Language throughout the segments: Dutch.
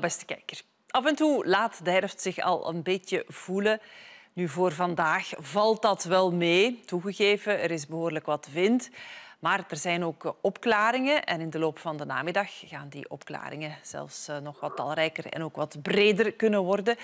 beste kijker. Af en toe laat de herfst zich al een beetje voelen. Nu voor vandaag valt dat wel mee. Toegegeven, er is behoorlijk wat wind. Maar er zijn ook eh, opklaringen en in de loop van de namiddag gaan die opklaringen zelfs eh, nog wat talrijker en ook wat breder kunnen worden.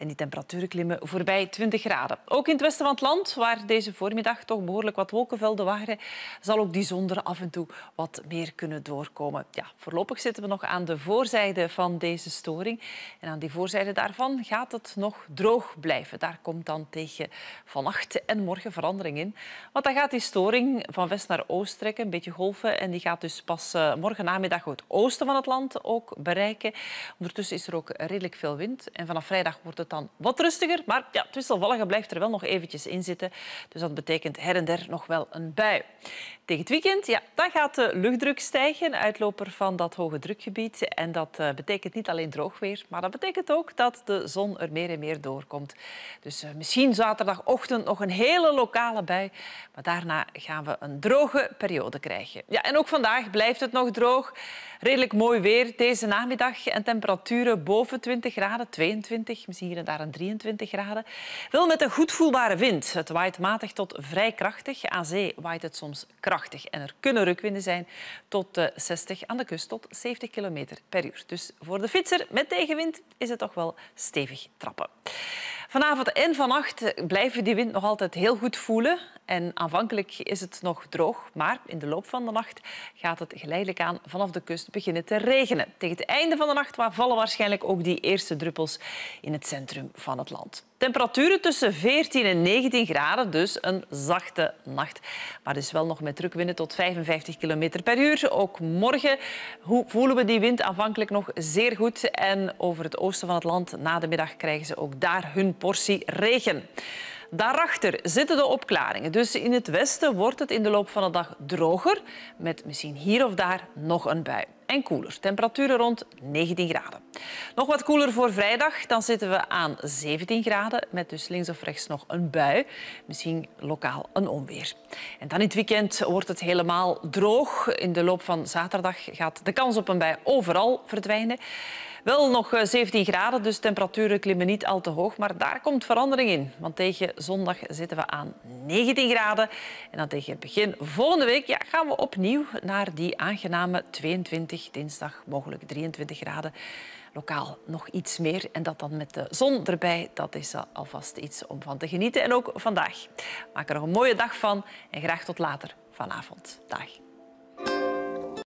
En die temperaturen klimmen voorbij 20 graden. Ook in het westen van het land, waar deze voormiddag toch behoorlijk wat wolkenvelden waren, zal ook die zon er af en toe wat meer kunnen doorkomen. Ja, voorlopig zitten we nog aan de voorzijde van deze storing. En aan die voorzijde daarvan gaat het nog droog blijven. Daar komt dan tegen vannacht en morgen verandering in. Want dan gaat die storing van west naar oost trekken, een beetje golven. En die gaat dus pas eh, morgen namiddag het oosten van het land ook bereiken. Ondertussen is er ook redelijk veel wind. En vanaf vrijdag wordt het dan wat rustiger. Maar ja, het wisselvallige blijft er wel nog eventjes in zitten. Dus dat betekent her en der nog wel een bui. Tegen het weekend ja, dan gaat de luchtdruk stijgen, uitloper van dat hoge drukgebied. En dat eh, betekent niet alleen droog weer, maar dat betekent ook dat de zon er meer en meer doorkomt. Dus eh, misschien zaterdagochtend nog een hele lokale bui. Maar daarna gaan we een droge periode krijgen. Ja, en ook vandaag blijft het nog droog. Redelijk mooi weer deze namiddag en temperaturen boven 20 graden, 22, misschien daar een 23 graden. Wel met een goed voelbare wind. Het waait matig tot vrij krachtig. Aan zee waait het soms krachtig. En er kunnen rukwinden zijn tot 60, eh, aan de kust tot 70 km per uur. Dus voor de fietser met tegenwind is het toch wel stevig trappen. Vanavond en vannacht eh, blijven die wind nog altijd heel goed voelen. En aanvankelijk is het nog droog, maar in de loop van de nacht gaat het geleidelijk aan vanaf de kust beginnen te regenen. Tegen het einde van de nacht vallen waarschijnlijk ook die eerste druppels in het centrum van het land. Temperaturen tussen 14 en 19 graden, dus een zachte nacht. Maar dus wel nog met drukwinden tot 55 km per uur. Ook morgen voelen we die wind aanvankelijk nog zeer goed. En over het oosten van het land na de middag krijgen ze ook daar hun portie regen. Daarachter zitten de opklaringen. Dus in het westen wordt het in de loop van de dag droger, met misschien hier of daar nog een bui. En koeler. Temperaturen rond 19 graden. Nog wat koeler voor vrijdag. Dan zitten we aan 17 graden, met dus links of rechts nog een bui. Misschien lokaal een onweer. En dan in het weekend wordt het helemaal droog. In de loop van zaterdag gaat de kans op een bui overal verdwijnen. Wel nog 17 eh, graden, dus temperaturen klimmen niet al te hoog. Maar daar komt verandering in. Want tegen zondag zitten we aan 19 graden. En dan tegen het begin volgende week ja, gaan we opnieuw naar die aangename 22, dinsdag mogelijk 23 graden. Lokaal nog iets meer. En dat dan met de zon erbij, dat is alvast iets om van te genieten. En ook vandaag. Maak er nog een mooie dag van en graag tot later vanavond. Dag.